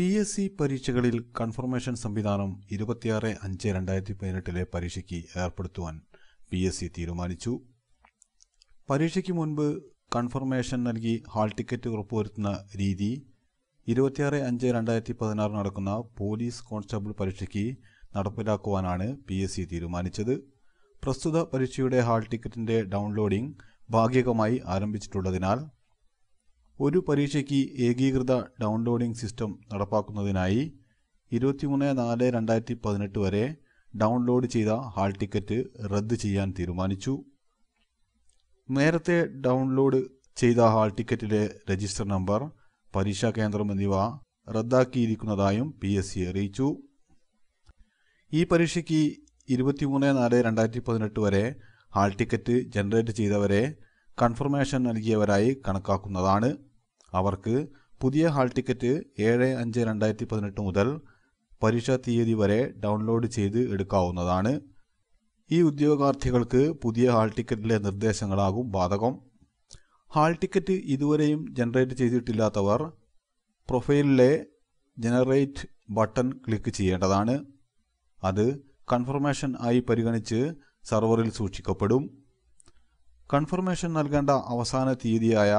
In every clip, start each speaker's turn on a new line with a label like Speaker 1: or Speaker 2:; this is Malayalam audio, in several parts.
Speaker 1: പി എസ് സി പരീക്ഷകളിൽ കൺഫർമേഷൻ സംവിധാനം ഇരുപത്തിയാറ് അഞ്ച് രണ്ടായിരത്തി പതിനെട്ടിലെ പരീക്ഷയ്ക്ക് ഏർപ്പെടുത്തുവാൻ പി എസ് സി തീരുമാനിച്ചു പരീക്ഷയ്ക്ക് മുൻപ് കൺഫർമേഷൻ നൽകി ഹാൾ ടിക്കറ്റ് ഉറപ്പുവരുത്തുന്ന രീതി ഇരുപത്തിയാറ് അഞ്ച് രണ്ടായിരത്തി പതിനാറ് നടക്കുന്ന പോലീസ് കോൺസ്റ്റബിൾ പരീക്ഷയ്ക്ക് നടപ്പിലാക്കുവാനാണ് പി എസ് സി തീരുമാനിച്ചത് പ്രസ്തുത പരീക്ഷയുടെ ഹാൾ ടിക്കറ്റിൻ്റെ ഡൗൺലോഡിംഗ് ഭാഗികമായി ആരംഭിച്ചിട്ടുള്ളതിനാൽ ഒരു പരീക്ഷയ്ക്ക് ഏകീകൃത ഡൗൺലോഡിംഗ് സിസ്റ്റം നടപ്പാക്കുന്നതിനായി ഇരുപത്തിമൂന്ന് നാല് രണ്ടായിരത്തി പതിനെട്ട് വരെ ഡൗൺലോഡ് ചെയ്ത ഹാൾ ടിക്കറ്റ് റദ്ദ് ചെയ്യാൻ തീരുമാനിച്ചു നേരത്തെ ഡൗൺലോഡ് ചെയ്ത ഹാൾ ടിക്കറ്റിലെ രജിസ്റ്റർ നമ്പർ പരീക്ഷാ കേന്ദ്രം എന്നിവ റദ്ദാക്കിയിരിക്കുന്നതായും പി എസ് സി അറിയിച്ചു ഈ പരീക്ഷയ്ക്ക് ഇരുപത്തിമൂന്ന് നാല് രണ്ടായിരത്തി പതിനെട്ട് വരെ ഹാൾ ടിക്കറ്റ് ജനറേറ്റ് ചെയ്തവരെ കൺഫർമേഷൻ നൽകിയവരായി കണക്കാക്കുന്നതാണ് അവർക്ക് പുതിയ ഹാൾ ടിക്കറ്റ് ഏഴ് അഞ്ച് രണ്ടായിരത്തി പതിനെട്ട് മുതൽ പരീക്ഷാ തീയതി വരെ ഡൗൺലോഡ് ചെയ്ത് എടുക്കാവുന്നതാണ് ഈ ഉദ്യോഗാർത്ഥികൾക്ക് പുതിയ ഹാൾ ടിക്കറ്റിലെ നിർദ്ദേശങ്ങളാകും ബാധകം ഹാൾ ടിക്കറ്റ് ഇതുവരെയും ജനറേറ്റ് ചെയ്തിട്ടില്ലാത്തവർ പ്രൊഫൈലിലെ ജനറേറ്റ് ബട്ടൺ ക്ലിക്ക് ചെയ്യേണ്ടതാണ് അത് കൺഫർമേഷൻ ആയി പരിഗണിച്ച് സെർവറിൽ സൂക്ഷിക്കപ്പെടും കൺഫർമേഷൻ നൽകേണ്ട അവസാന തീയതിയായ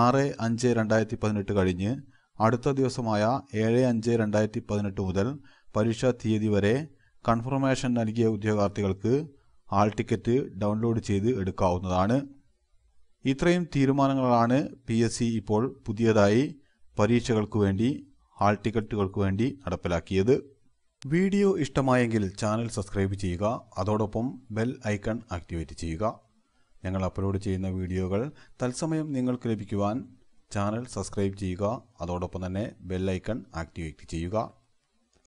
Speaker 1: ആറ് അഞ്ച് രണ്ടായിരത്തി പതിനെട്ട് കഴിഞ്ഞ് അടുത്ത ദിവസമായ ഏഴ് അഞ്ച് രണ്ടായിരത്തി പതിനെട്ട് മുതൽ പരീക്ഷാ തീയതി വരെ കൺഫർമേഷൻ നൽകിയ ഉദ്യോഗാർത്ഥികൾക്ക് ഹാൾ ടിക്കറ്റ് ഡൗൺലോഡ് ചെയ്ത് എടുക്കാവുന്നതാണ് ഇത്രയും തീരുമാനങ്ങളാണ് പി ഇപ്പോൾ പുതിയതായി പരീക്ഷകൾക്ക് വേണ്ടി ഹാൾ ടിക്കറ്റുകൾക്ക് വേണ്ടി നടപ്പിലാക്കിയത് വീഡിയോ ഇഷ്ടമായെങ്കിൽ ചാനൽ സബ്സ്ക്രൈബ് ചെയ്യുക അതോടൊപ്പം ബെൽ ഐക്കൺ ആക്ടിവേറ്റ് ചെയ്യുക ഞങ്ങൾ അപ്ലോഡ് ചെയ്യുന്ന വീഡിയോകൾ തത്സമയം നിങ്ങൾക്ക് ലഭിക്കുവാൻ ചാനൽ സബ്സ്ക്രൈബ് ചെയ്യുക അതോടൊപ്പം തന്നെ ബെല്ലൈക്കൺ ആക്ടിവേറ്റ് ചെയ്യുക